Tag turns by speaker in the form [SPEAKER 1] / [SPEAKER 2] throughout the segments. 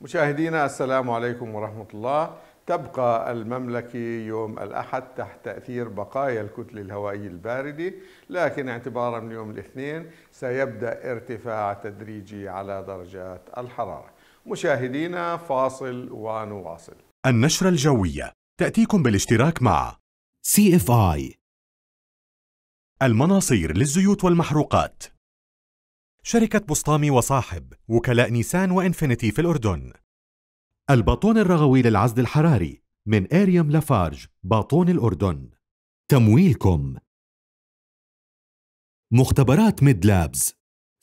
[SPEAKER 1] مشاهدينا السلام عليكم ورحمة الله تبقى المملكة يوم الأحد تحت تأثير بقايا الكتلة الهوائية الباردة لكن اعتبارا من يوم الاثنين سيبدأ ارتفاع تدريجي على درجات الحرارة مشاهدينا فاصل ونواصل
[SPEAKER 2] النشرة الجوية تأتيكم بالاشتراك مع سي اف اي المناصير للزيوت والمحروقات شركة بسطامي وصاحب وكلاء نيسان وإنفينيتي في الأردن الباطون الرغوي للعزل الحراري من إيريم لافارج باطون الأردن تمويلكم مختبرات ميد لابز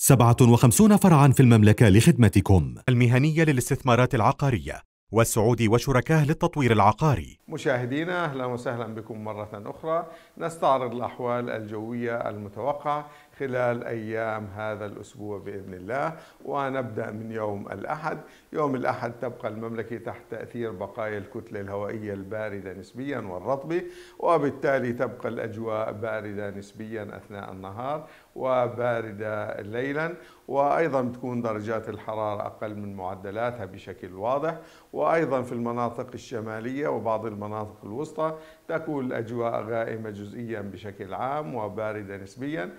[SPEAKER 2] 57 فرعا في المملكة لخدمتكم المهنية للاستثمارات العقارية والسعودي وشركاه للتطوير العقاري مشاهدينا
[SPEAKER 1] أهلا وسهلا بكم مرة أخرى نستعرض الأحوال الجوية المتوقعة خلال أيام هذا الأسبوع بإذن الله ونبدأ من يوم الأحد يوم الأحد تبقى المملكة تحت تأثير بقايا الكتلة الهوائية الباردة نسبيا والرطبة وبالتالي تبقى الأجواء باردة نسبيا أثناء النهار وباردة ليلا وأيضا تكون درجات الحرارة أقل من معدلاتها بشكل واضح وأيضا في المناطق الشمالية وبعض المناطق الوسطى تكون الأجواء غائمة جزئيا بشكل عام وباردة نسبيا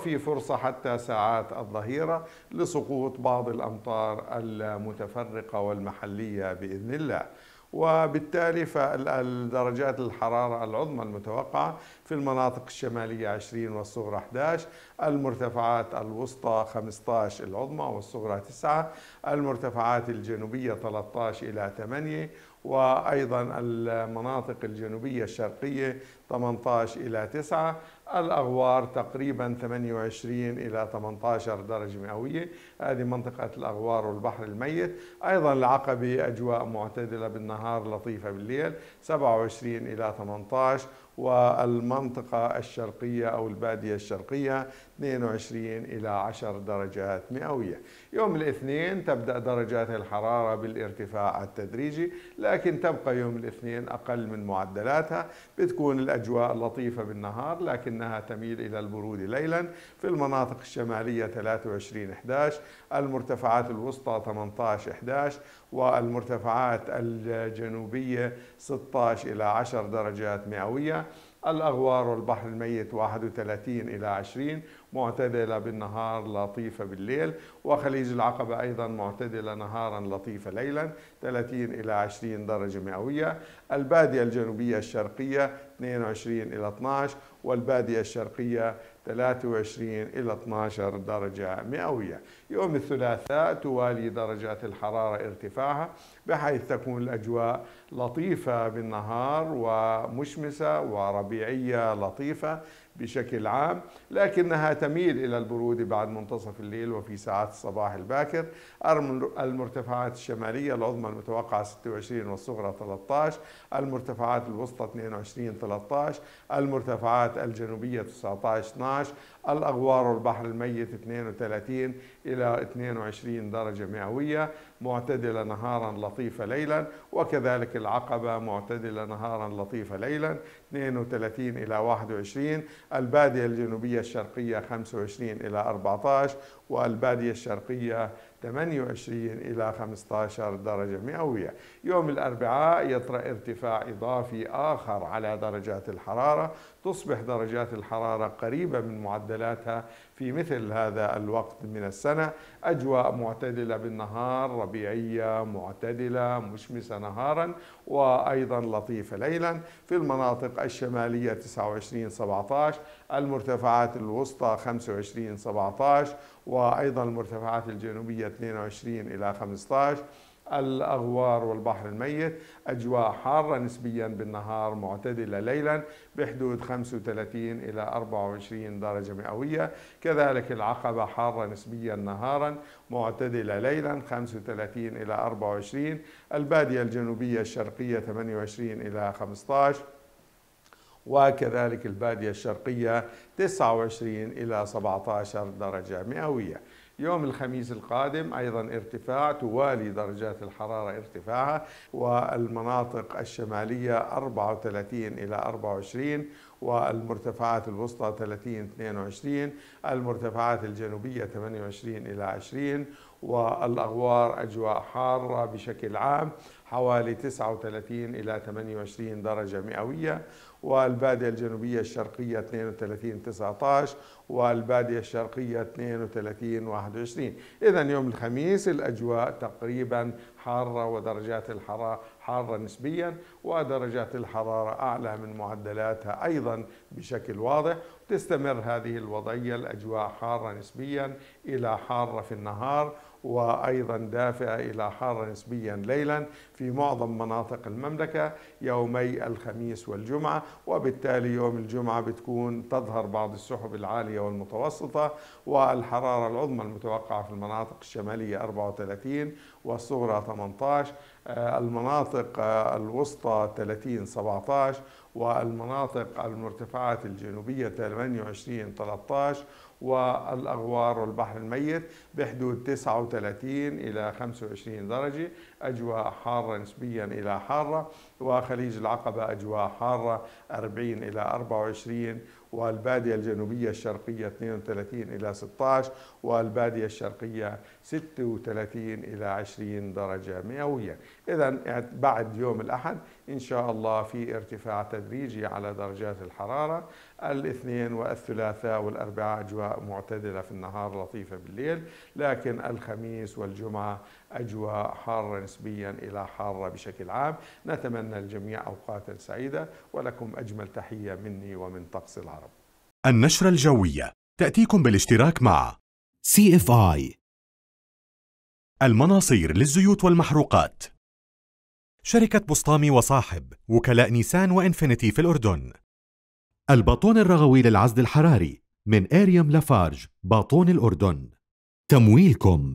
[SPEAKER 1] وفي فرصة حتى ساعات الظهيرة لسقوط بعض الأمطار المتفرقة والمحلية بإذن الله وبالتالي فالدرجات الحرارة العظمى المتوقعة في المناطق الشمالية 20 والصغرى 11 المرتفعات الوسطى 15 العظمى والصغرى 9 المرتفعات الجنوبية 13 إلى 8 وأيضا المناطق الجنوبية الشرقية 18 إلى 9 الأغوار تقريبا 28 إلى 18 درجة مئوية هذه منطقة الأغوار والبحر الميت أيضا العقبة أجواء معتدلة بالنهار لطيفة بالليل 27 إلى 18 والمنطقة الشرقية أو البادية الشرقية 22 إلى 10 درجات مئوية يوم الاثنين تبدأ درجات الحرارة بالارتفاع التدريجي لكن تبقى يوم الاثنين أقل من معدلاتها بتكون الأجواء لطيفة بالنهار لكنها تميل إلى البرود ليلا في المناطق الشمالية 23 11 المرتفعات الوسطى 18 11 والمرتفعات الجنوبية 16 إلى 10 درجات مئوية الأغوار والبحر الميت 31 إلى 20 معتدلة بالنهار لطيفة بالليل وخليج العقبة أيضا معتدلة نهارا لطيفة ليلا 30 إلى 20 درجة مئوية البادية الجنوبية الشرقية 22 إلى 12 والبادية الشرقية 23 إلى 12 درجة مئوية يوم الثلاثاء توالي درجات الحرارة ارتفاعها بحيث تكون الأجواء لطيفة بالنهار ومشمسة وربيعية لطيفة بشكل عام لكنها تميل إلى البرودة بعد منتصف الليل وفي ساعات الصباح الباكر المرتفعات الشمالية العظمى المتوقعة 26 والصغرى 13 المرتفعات الوسطى 22 13 المرتفعات الجنوبية 19 12 الأغوار والبحر الميت 32 إلى 22 درجة مئوية معتدلة نهارا لطيفة ليلا وكذلك العقبة معتدلة نهارا لطيفة ليلا 32 إلى 21 البادية الجنوبية الشرقية 25 إلى 14 والبادية الشرقية 28 إلى 15 درجة مئوية يوم الأربعاء يطرأ ارتفاع إضافي آخر على درجات الحرارة تصبح درجات الحرارة قريبة من معدلاتها في مثل هذا الوقت من السنة أجواء معتدلة بالنهار ربيعية معتدلة مشمسة نهارا وأيضا لطيفة ليلا في المناطق الشمالية 29 17 المرتفعات الوسطى 25 17 وأيضا المرتفعات الجنوبية 22 إلى 15 الأغوار والبحر الميت أجواء حارة نسبيا بالنهار معتدلة ليلا بحدود 35 إلى 24 درجة مئوية كذلك العقبة حارة نسبيا نهارا معتدلة ليلا 35 إلى 24 البادية الجنوبية الشرقية 28 إلى 15 وكذلك البادية الشرقية 29 إلى 17 درجة مئوية يوم الخميس القادم أيضا ارتفاع توالي درجات الحرارة ارتفاعها والمناطق الشمالية 34 إلى 24 والمرتفعات الوسطى 30 22 المرتفعات الجنوبية 28 إلى 20 والأغوار أجواء حارة بشكل عام حوالي 39 إلى 28 درجة مئوية والبادية الجنوبية الشرقية 32 19 والبادية الشرقية 32 21 إذا يوم الخميس الأجواء تقريبا حارة ودرجات الحرارة حارة نسبيا ودرجات الحرارة أعلى من معدلاتها أيضا بشكل واضح تستمر هذه الوضعية الأجواء حارة نسبيا إلى حارة في النهار وأيضا دافئة إلى حارة نسبيا ليلا في معظم مناطق المملكة يومي الخميس والجمعة وبالتالي يوم الجمعة بتكون تظهر بعض السحب العالية والمتوسطة والحرارة العظمى المتوقعة في المناطق الشمالية 34 والصغرى 18 آه، المناطق آه، الوسطى 30 17 والمناطق المرتفعات الجنوبية 28 13 والأغوار والبحر الميت بحدود 39 إلى 25 درجة أجواء حارة نسبيا إلى حارة وخليج العقبة أجواء حارة 40 إلى 24 والبادية الجنوبية الشرقية 32 إلى 16 والبادية الشرقية 36 إلى 20 درجة مئوية إذا بعد يوم الأحد إن شاء الله في ارتفاع تدريجي على درجات الحرارة الاثنين والثلاثاء والأربعاء أجواء معتدلة في النهار لطيفة بالليل لكن الخميس والجمعة أجواء حارة نسبيا إلى حارة بشكل عام نتمنى الجميع أوقاتا سعيدة ولكم أجمل تحية مني ومن طقس العرب
[SPEAKER 2] النشرة الجوية تأتيكم بالاشتراك مع CFI المناصير للزيوت والمحروقات شركة بسطامي وصاحب وكلاء نيسان وإنفينيتي في الأردن الباطون الرغوي للعزل الحراري من إيريم لافارج باطون الأردن تمويلكم